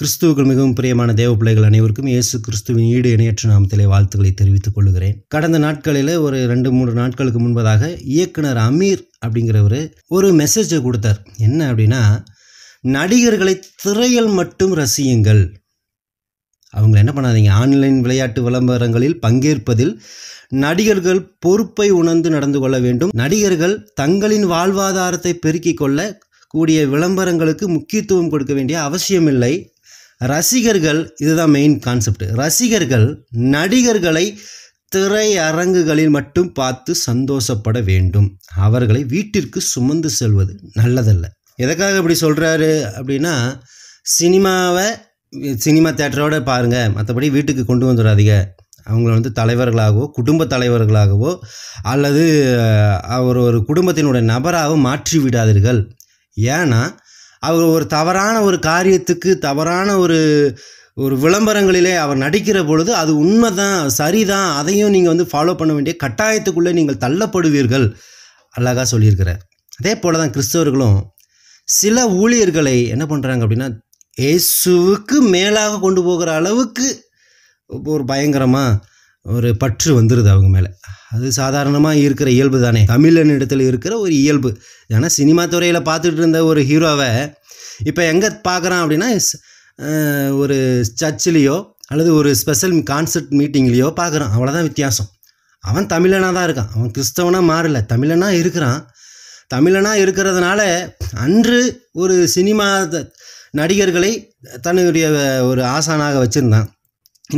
கிறிஸ்துவுக்கு மிகவும் பிரியமான தேவ பிள்ளைகள் அனைவருக்கும் இயேசு கிறிஸ்துவின் ஈடு இணையற்ற நாமத்திலே வாழ்த்துக்களை தெரிவித்துக் கொள்கிறேன் கடந்த நாட்களில் ஒரு ரெண்டு மூன்று நாட்களுக்கு முன்பதாக இயக்குனர் அமீர் அப்படிங்கிறவர் ஒரு மெசேஜை கொடுத்தார் என்ன அப்படின்னா நடிகர்களை திரையில் மட்டும் ரசியுங்கள் அவங்க என்ன பண்ணாதீங்க ஆன்லைன் விளையாட்டு விளம்பரங்களில் பங்கேற்பதில் நடிகர்கள் பொறுப்பை உணர்ந்து நடந்து கொள்ள வேண்டும் நடிகர்கள் தங்களின் வாழ்வாதாரத்தை பெருக்கிக் கொள்ள கூடிய விளம்பரங்களுக்கு முக்கியத்துவம் கொடுக்க வேண்டிய அவசியமில்லை ரசிகர்கள் இதுதான் மெயின் கான்செப்ட் ரசிகர்கள் நடிகர்களை திரையரங்குகளில் மட்டும் பார்த்து சந்தோஷப்பட வேண்டும் அவர்களை வீட்டிற்கு சுமந்து செல்வது நல்லதல்ல எதுக்காக இப்படி சொல்கிறாரு அப்படின்னா சினிமாவை சினிமா தேட்டரோடு பாருங்கள் மற்றபடி வீட்டுக்கு கொண்டு வந்துடாதீங்க அவங்கள வந்து தலைவர்களாகவோ குடும்ப தலைவர்களாகவோ அல்லது அவர் ஒரு குடும்பத்தினுடைய நபராகவோ மாற்றி விடாதீர்கள் ஏன்னா அவர் ஒரு தவறான ஒரு காரியத்துக்கு தவறான ஒரு ஒரு விளம்பரங்களிலே அவர் நடிக்கிற பொழுது அது உண்மை தான் சரிதான் அதையும் நீங்கள் வந்து ஃபாலோ பண்ண வேண்டிய கட்டாயத்துக்குள்ளே நீங்கள் தள்ளப்படுவீர்கள் அழகாக சொல்லியிருக்கிறார் அதே போல் தான் கிறிஸ்தவர்களும் சில ஊழியர்களை என்ன பண்ணுறாங்க அப்படின்னா இயேசுவுக்கு மேலாக கொண்டு போகிற அளவுக்கு ஒரு பயங்கரமாக ஒரு பற்று வந்துடுது அவங்க மேலே அது சாதாரணமாக இருக்கிற இயல்பு தானே தமிழனிடத்தில் இருக்கிற ஒரு இயல்பு ஏன்னா சினிமா துறையில் பார்த்துட்டு இருந்த ஒரு ஹீரோவை இப்போ எங்கே பார்க்குறான் அப்படின்னா ஒரு சர்ச்சிலேயோ அல்லது ஒரு ஸ்பெஷல் கான்சர்ட் மீட்டிங்லேயோ பார்க்குறான் அவ்வளோதான் வித்தியாசம் அவன் தமிழனாக தான் இருக்கான் அவன் கிறிஸ்தவனாக மாறல தமிழனாக இருக்கிறான் தமிழனாக இருக்கிறதுனால அன்று ஒரு சினிமா நடிகர்களை தன்னுடைய ஒரு ஆசானாக வச்சுருந்தான்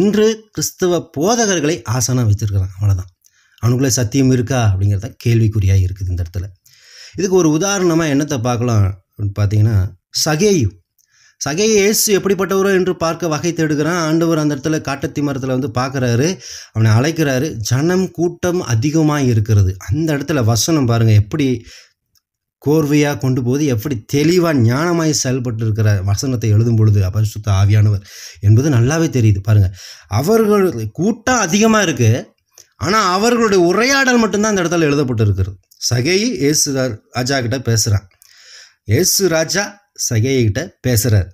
இன்று கிறிஸ்தவ போதகர்களை ஆசனம் வச்சுருக்கிறான் அவ்வளோதான் அவனுக்குள்ளே சத்தியம் இருக்கா அப்படிங்கிறத கேள்விக்குறியாக இருக்குது இந்த இடத்துல இதுக்கு ஒரு உதாரணமாக என்னத்தை பார்க்கலாம் பார்த்தீங்கன்னா சகேயு சகை இயேசு எப்படிப்பட்டவரோ என்று பார்க்க வகை தேடுகிறான் ஆண்டவர் அந்த இடத்துல காட்டத்தி மரத்தில் வந்து பார்க்குறாரு அவனை அழைக்கிறாரு ஜனம் கூட்டம் அதிகமாக இருக்கிறது அந்த இடத்துல வசனம் பாருங்கள் எப்படி கோர்வையாக கொண்டு போது எப்படி தெளிவாக ஞானமாய் செயல்பட்டு இருக்கிற வசனத்தை எழுதும் பொழுது சுத்த ஆவியானவர் என்பது நல்லாவே தெரியுது பாருங்கள் அவர்கள் கூட்டம் அதிகமாக இருக்குது ஆனால் அவர்களுடைய உரையாடல் மட்டும்தான் அந்த இடத்துல எழுதப்பட்டு சகையை சகை ஏசு ராஜா கிட்ட பேசுகிறான் ஏசு ராஜா சகையை கிட்ட பேசுகிறார்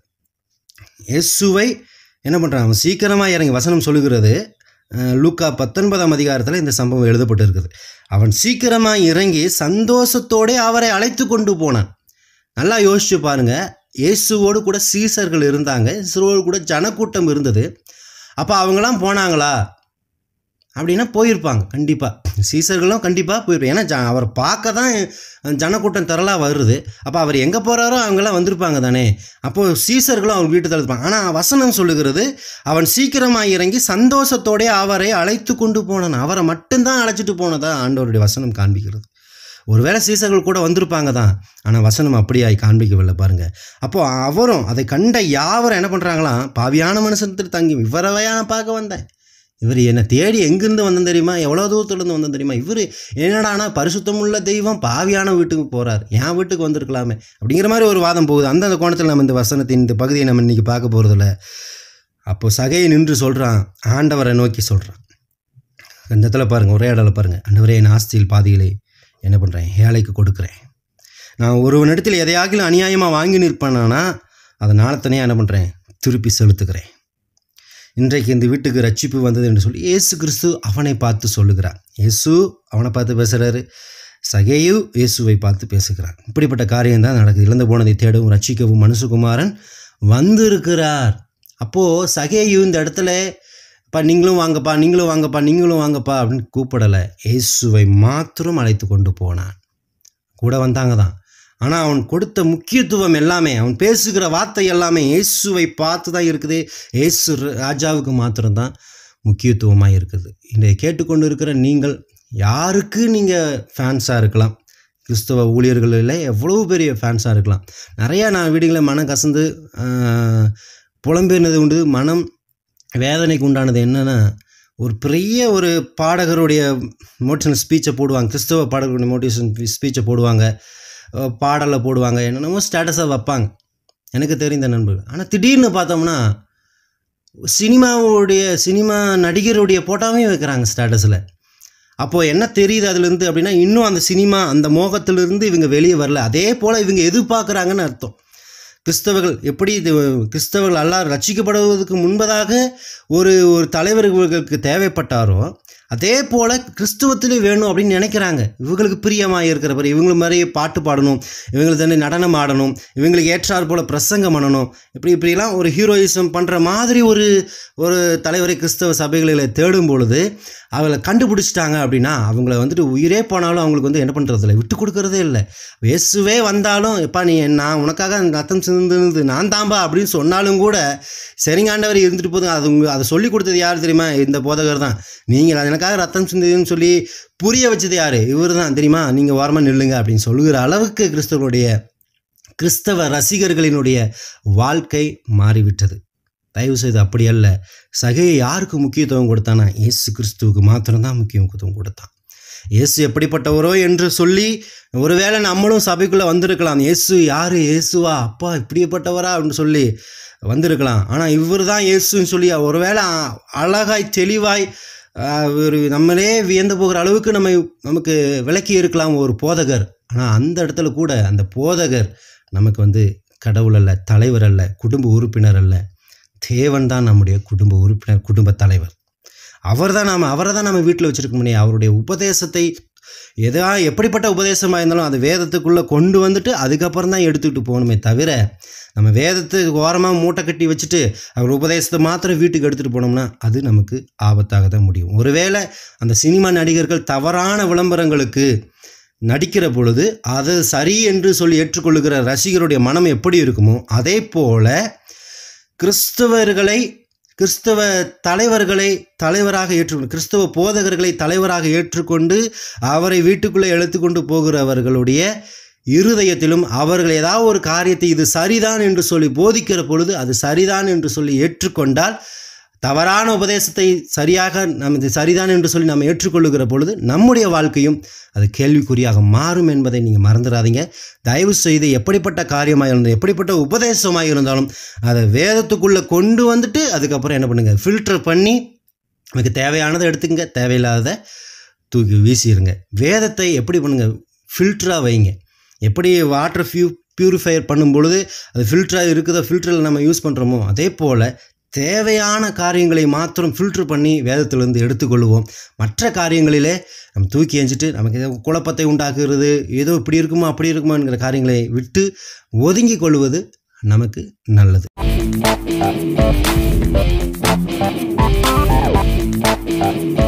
இயேசுவை என்ன பண்ணுறான் அவன் சீக்கிரமாக இறங்கி வசனம் சொல்லுகிறது லூக்கா பத்தொன்பதாம் அதிகாரத்தில் இந்த சம்பவம் எழுதப்பட்டிருக்குது அவன் சீக்கிரமாக இறங்கி சந்தோஷத்தோடே அவரை அழைத்து கொண்டு போனான் நல்லா யோசிச்சு பாருங்கள் இயேசுவோடு கூட சீசர்கள் இருந்தாங்க இயேசுவோடு கூட ஜனக்கூட்டம் இருந்தது அப்போ அவங்களாம் போனாங்களா அப்படின்னா போயிருப்பாங்க கண்டிப்பாக சீசர்களும் கண்டிப்பாக போயிருப்பார் ஏன்னா ஜ அவர் பார்க்க தான் ஜனக்கூட்டம் திரளாக வருது அப்போ அவர் எங்கே போகிறாரோ அவங்களாம் வந்திருப்பாங்க தானே அப்போது சீசர்களும் அவங்க வீட்டு தளர்த்துப்பாங்க ஆனால் வசனம் சொல்லுகிறது அவன் சீக்கிரமாக இறங்கி சந்தோஷத்தோடே அவரை அழைத்து கொண்டு போனான் அவரை மட்டும்தான் அழைச்சிட்டு போனதா ஆண்டவருடைய வசனம் காண்பிக்கிறது ஒருவேளை சீசர்கள் கூட வந்திருப்பாங்க தான் ஆனால் வசனம் அப்படியாய் காண்பிக்கவில்லை பாருங்கள் அப்போது அவரும் அதை கண்ட யாவரும் என்ன பண்ணுறாங்களாம் பாவியான மனுஷன் தங்கி விவரவையான பார்க்க வந்தேன் இவர் என்னை தேடி எங்கேருந்து வந்தோம் தெரியுமா எவ்வளோ தூரத்துலேருந்து வந்தோம் தெரியுமா இவர் என்னடானா பரிசுத்தமுள்ள தெய்வம் பாவியான வீட்டுக்கு போகிறார் என் வீட்டுக்கு வந்திருக்கலாமே அப்படிங்கிற மாதிரி ஒரு வாதம் போகுது அந்தந்த கோணத்தில் நம்ம இந்த வசனத்தின் இந்த பகுதியை நம்ம இன்றைக்கி பார்க்க போகிறதில்ல அப்போது சகையை நின்று சொல்கிறான் ஆண்டவரை நோக்கி சொல்கிறான் அந்த இடத்துல பாருங்கள் ஒரே இடத்துல பாருங்கள் ஆண்டவரே என் ஆஸ்தியில் பாதியிலே என்ன பண்ணுறேன் ஏழைக்கு கொடுக்குறேன் நான் ஒரு ஒருவனிடத்தில் எதையாகிலும் அநியாயமாக வாங்கி நிற்பேனானா அதை நாளத்தனையாக என்ன பண்ணுறேன் திருப்பி செலுத்துக்கிறேன் இன்றைக்கு இந்த வீட்டுக்கு ரட்சிப்பு வந்தது என்று சொல்லி ஏசு கிறிஸ்து அவனை பார்த்து சொல்லுகிறார் இயேசு அவனை பார்த்து பேசுகிறாரு சகேயு இயேசுவை பார்த்து பேசுகிறார் இப்படிப்பட்ட காரியம் தான் நடக்குது இழந்து போனதை தேடவும் ரட்சிக்கவும் மனுஷகுமாரன் வந்திருக்கிறார் அப்போது சகேயு இந்த இடத்துல இப்போ நீங்களும் வாங்கப்பா நீங்களும் வாங்கப்பா நீங்களும் வாங்கப்பா அப்படின்னு கூப்பிடலை இயேசுவை மாத்திரம் அழைத்து கொண்டு போனான் கூட வந்தாங்க தான் ஆனால் அவன் கொடுத்த முக்கியத்துவம் எல்லாமே அவன் பேசுகிற வார்த்தை எல்லாமே இயேசுவை பார்த்து தான் இருக்குது இயேசு ராஜாவுக்கு மாத்திரம்தான் முக்கியத்துவமாக இருக்குது இன்றைய கேட்டுக்கொண்டு இருக்கிற நீங்கள் யாருக்கு நீங்கள் ஃபேன்ஸாக இருக்கலாம் கிறிஸ்தவ ஊழியர்களில் எவ்வளோ பெரிய ஃபேன்ஸாக இருக்கலாம் நிறையா நான் வீடுகளில் மனம் கசந்து புலம்பெயர்னது உண்டு மனம் வேதனைக்கு உண்டானது என்னென்னா ஒரு பெரிய ஒரு பாடகருடைய மோட்டிவேஷன் ஸ்பீச்சை போடுவாங்க கிறிஸ்தவ பாடகருடைய மோட்டிவேஷன் ஸ்பீச்சை போடுவாங்க பாடலை போடுவாங்க என்னென்னமோ ஸ்டேட்டஸை வைப்பாங்க எனக்கு தெரிந்த நண்பர்கள் ஆனால் திடீர்னு பார்த்தோம்னா சினிமாவுடைய சினிமா நடிகருடைய போட்டாவையும் வைக்கிறாங்க ஸ்டேட்டஸில் அப்போது என்ன தெரியுது அதுலேருந்து அப்படின்னா இன்னும் அந்த சினிமா அந்த மோகத்திலிருந்து இவங்க வெளியே வரல அதே போல் இவங்க எதிர்பார்க்குறாங்கன்னு அர்த்தம் கிறிஸ்தவர்கள் எப்படி இது கிறிஸ்தவர்கள் எல்லாம் ரசிக்கப்படுவதற்கு முன்பதாக ஒரு ஒரு தலைவர்களுக்கு தேவைப்பட்டாரோ அதே போல் கிறிஸ்துவத்திலே வேணும் அப்படின்னு நினைக்கிறாங்க இவங்களுக்கு பிரியமாக இருக்கிறப்ப இவங்க மாதிரியே பாட்டு பாடணும் இவங்களுக்கு தண்ணி நடனம் ஆடணும் இவங்களுக்கு ஏற்றார் போல் பிரசங்கம் பண்ணணும் இப்படி இப்படிலாம் ஒரு ஹீரோயிசம் பண்ணுற மாதிரி ஒரு ஒரு தலைவரை கிறிஸ்தவ சபைகளில் தேடும் பொழுது அவளை கண்டுபிடிச்சிட்டாங்க அப்படின்னா அவங்கள வந்துட்டு உயிரே போனாலும் அவங்களுக்கு வந்து என்ன பண்ணுறதில்ல விட்டு கொடுக்குறதே இல்லை வேசுவே வந்தாலும் இப்போ நீ நான் உனக்காக ரத்தம் சிந்திருந்தது நான் தாம்பா அப்படின்னு சொன்னாலும் கூட சரிங்காண்டவர் இருந்துட்டு போதும் அது அதை சொல்லி கொடுத்தது யார் தெரியுமா இந்த போதகர் தான் நீங்கள் எனக்காக ரத்தம் சிந்ததுன்னு சொல்லி புரிய வச்சது யார் இவர் தான் தெரியுமா நீங்கள் வாரமாக நில்லுங்க அப்படின்னு சொல்லுகிற அளவுக்கு கிறிஸ்தவருடைய கிறிஸ்தவ ரசிகர்களினுடைய வாழ்க்கை மாறிவிட்டது தயவு செய்து அப்படி அல்ல சகையை யாருக்கு முக்கியத்துவம் கொடுத்தானா இயேசு கிறிஸ்துவுக்கு மாத்திரம்தான் முக்கியத்துவம் கொடுத்தான் இயேசு எப்படிப்பட்டவரோ என்று சொல்லி ஒருவேளை நம்மளும் சபைக்குள்ளே வந்திருக்கலாம் இயேசு யார் இயேசுவா அப்பா இப்படிப்பட்டவரா அப்படின்னு சொல்லி வந்திருக்கலாம் ஆனால் இவர் தான் இயேசுன்னு சொல்லி ஒருவேளை அழகாய் தெளிவாய் ஒரு நம்மளே வியந்து போகிற அளவுக்கு நம்ம நமக்கு விளக்கி இருக்கலாம் ஒரு போதகர் ஆனால் அந்த இடத்துல கூட அந்த போதகர் நமக்கு வந்து கடவுள் அல்ல தலைவர் அல்ல குடும்ப உறுப்பினர் அல்ல தேவன் தான் நம்முடைய குடும்ப உறுப்பினர் குடும்ப தலைவர் அவர் தான் நாம் அவரை தான் நம்ம வீட்டில் வச்சுருக்க முடியும் அவருடைய உபதேசத்தை எதா எப்படிப்பட்ட உபதேசமாக இருந்தாலும் அது வேதத்துக்குள்ளே கொண்டு வந்துட்டு அதுக்கப்புறம் தான் எடுத்துக்கிட்டு போகணுமே தவிர நம்ம வேதத்துக்கு ஓரமாக மூட்டை கட்டி வச்சுட்டு அவர் உபதேசத்தை மாத்திரம் வீட்டுக்கு எடுத்துகிட்டு போனோம்னா அது நமக்கு ஆபத்தாக தான் முடியும் ஒருவேளை அந்த சினிமா நடிகர்கள் தவறான விளம்பரங்களுக்கு நடிக்கிற பொழுது அது சரி என்று சொல்லி ஏற்றுக்கொள்ளுகிற ரசிகருடைய மனம் எப்படி இருக்குமோ அதே போல் கிறிஸ்தவர்களை கிறிஸ்தவ தலைவர்களை தலைவராக ஏற்றுக்கொண்டு கிறிஸ்தவ போதகர்களை தலைவராக ஏற்றுக்கொண்டு அவரை வீட்டுக்குள்ளே எழுத்து கொண்டு போகிறவர்களுடைய இருதயத்திலும் அவர்கள் ஏதாவது ஒரு காரியத்தை இது சரிதான் என்று சொல்லி போதிக்கிற பொழுது அது சரிதான் என்று சொல்லி ஏற்றுக்கொண்டால் தவறான உபதேசத்தை சரியாக நம் இது சரிதான் என்று சொல்லி நாம் ஏற்றுக்கொள்ளுகிற பொழுது நம்முடைய வாழ்க்கையும் அது கேள்விக்குறியாக மாறும் என்பதை நீங்கள் மறந்துடாதீங்க தயவு செய்து எப்படிப்பட்ட காரியமாக இருந்தாலும் எப்படிப்பட்ட உபதேசமாக இருந்தாலும் அதை வேதத்துக்குள்ளே கொண்டு வந்துட்டு அதுக்கப்புறம் என்ன பண்ணுங்கள் ஃபில்டர் பண்ணி நமக்கு தேவையானதை எடுத்துங்க தேவையில்லாததை தூக்கி வீசிடுங்க வேதத்தை எப்படி பண்ணுங்கள் ஃபில்டராக வைங்க எப்படி வாட்டர் ஃபியூ பியூரிஃபையர் பண்ணும் பொழுது அது ஃபில்டராக இருக்குதோ ஃபில்டரில் நம்ம யூஸ் பண்ணுறோமோ அதே போல் தேவையான காரியங்களை மாத்திரம் ஃபில்டர் பண்ணி வேதத்திலிருந்து எடுத்துக்கொள்வோம் மற்ற காரியங்களிலே நம்ம தூக்கி எஞ்சிட்டு நமக்கு ஏதோ குழப்பத்தை உண்டாக்குறது ஏதோ இப்படி இருக்குமோ அப்படி இருக்குமோங்கிற காரியங்களை விட்டு ஒதுங்கி கொள்வது நமக்கு நல்லது Thank you.